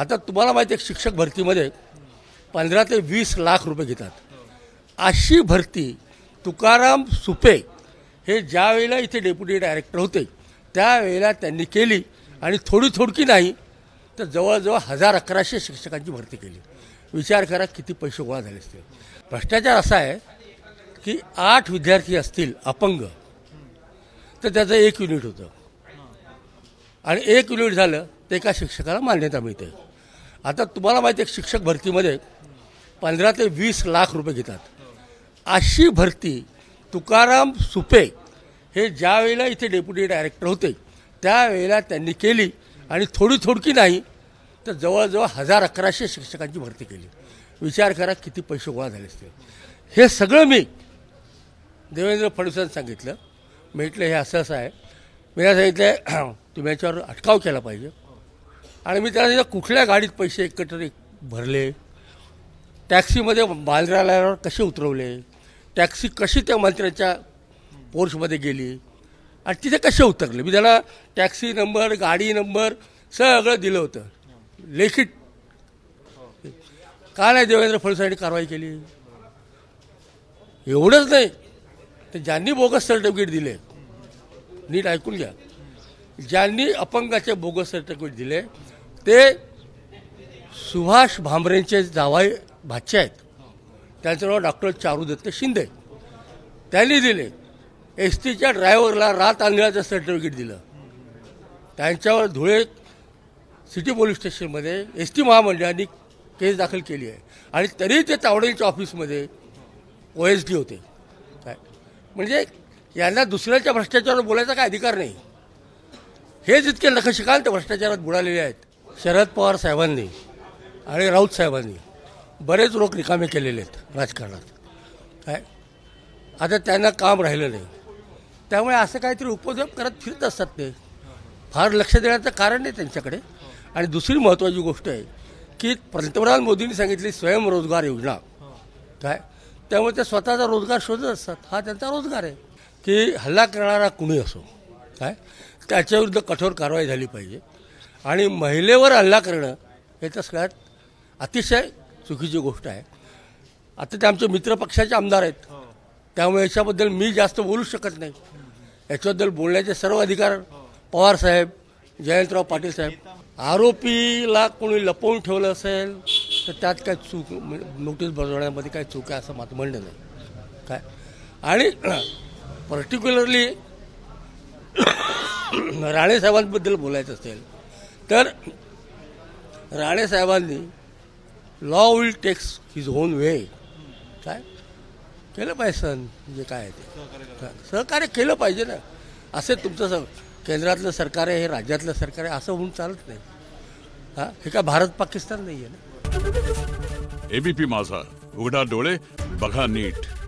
आता तुम्हाला माहिती आहे शिक्षक भरतीमध्ये पंधरा ते वीस लाख रुपये घेतात अशी भरती तुकाराम सुपे हे ज्या वेळेला इथे डेप्युटी डायरेक्टर होते त्यावेळेला त्यांनी केली आणि थोडी थोडकी नाही तर जवळजवळ हजार अकराशे शिक्षकांची भरती केली विचार करा किती पैसे गोळा झाले असतील भ्रष्टाचार असा आहे की आठ विद्यार्थी असतील अपंग तर त्याचं एक युनिट होतं आणि एक युनिट झालं ते एका शिक्षकाला मान्यता मिळते आता तुम्हाला माहिती आहे शिक्षक भरतीमध्ये पंधरा ते वीस लाख रुपये घेतात अशी भरती तुकाराम सुपे हे ज्या वेळेला इथे डेप्युटी डायरेक्टर होते त्यावेळेला त्यांनी केली आणि थोडी थोडकी नाही तर जवळजवळ हजार अकराशे शिक्षकांची भरती केली विचार करा किती पैसे गोळा झाले असते हे सगळं मी देवेंद्र फडणवीसांनी सांगितलं म्हटलं हे असं असं आहे मी सांगितलं तुम्ही याच्यावर अटकाव केला पाहिजे आणि मी त्याला कुठल्या गाडीत पैसे एकत्र भरले टॅक्सीमध्ये बालरालयावर कसे उतरवले टॅक्सी कशी त्या मंत्र्याच्या पोर्समध्ये गेली आणि तिथे कसे उतरले मी त्याला टॅक्सी नंबर गाडी नंबर सगळं दिलं होतं लेखित का नाही देवेंद्र फडणवीसांनी कारवाई केली एवढंच नाही तर ज्यांनी बोगस सर्टिफिकेट दिले नीट ऐकून घ्या ज्यांनी अपंगाचे बोगस सर्टिफिकेट दिले ते सुभाष भांबरेंचे जावाई भाचे आहेत त्यांचं नाव डॉक्टर चारुदत्त शिंदे त्यांनी दिले एस टीच्या ड्रायव्हरला रात आंधळाचं सर्टिफिकेट दिलं त्यांच्यावर धुळे सिटी पोलीस स्टेशनमध्ये एस टी महामंडळाने केस दाखल केली आहे आणि तरी ते तावडेंच्या ऑफिसमध्ये ओ एस डी होते म्हणजे यांना दुसऱ्याच्या भ्रष्टाचारावर बोलायचा काय अधिकार नाही हे जितके लख भ्रष्टाचारात बुडालेले आहेत शरद पवार साहेबांनी आणि राऊत साहेबांनी बरेच लोक रिकामे केलेले आहेत राजकारणात काय आता त्यांना काम राहिलं नाही त्यामुळे असं काहीतरी उपद्रव करत फिरत असतात ते फार लक्ष देण्याचं कारण नाही त्यांच्याकडे आणि दुसरी महत्त्वाची गोष्ट आहे की पंतप्रधान मोदींनी सांगितली स्वयंरोजगार योजना काय त्यामुळे ते स्वतःचा रोजगार शोधत असतात हा त्यांचा रोजगार आहे की हल्ला करणारा कुणी असो काय त्याच्याविरुद्ध कठोर कारवाई झाली पाहिजे आणि महिलेवर हल्ला करणं हे तर सगळ्यात अतिशय चुकीची गोष्ट आहे आता ते आमचे मित्रपक्षाचे आमदार आहेत हो. त्यामुळे याच्याबद्दल मी जास्त बोलू शकत नाही याच्याबद्दल बोलण्याचे सर्व अधिकार पवार साहेब जयंतराव पाटील साहेब आरोपीला कोणी लपवून ठेवलं असेल तर त्यात काय चूक नोटीस बजावण्यामध्ये काय चूक आहे असं मात म्हणणं नाही काय आणि पर्टिक्युलरली राणेसाहेबांबद्दल बोलायचं असेल तर राणेसाहेबांनी law will takes his own way काय केलं पाहिजे सण जे काय आहे ते सहकार्य केलं पाहिजे ना असे तुमचं स केंद्रातलं सरकार आहे हे राज्यातलं सरकार आहे असं होऊन चालत नाही हा हे का भारत पाकिस्तान नाही आहे ना एबीपी माझा उघडा डोळे बघा नीट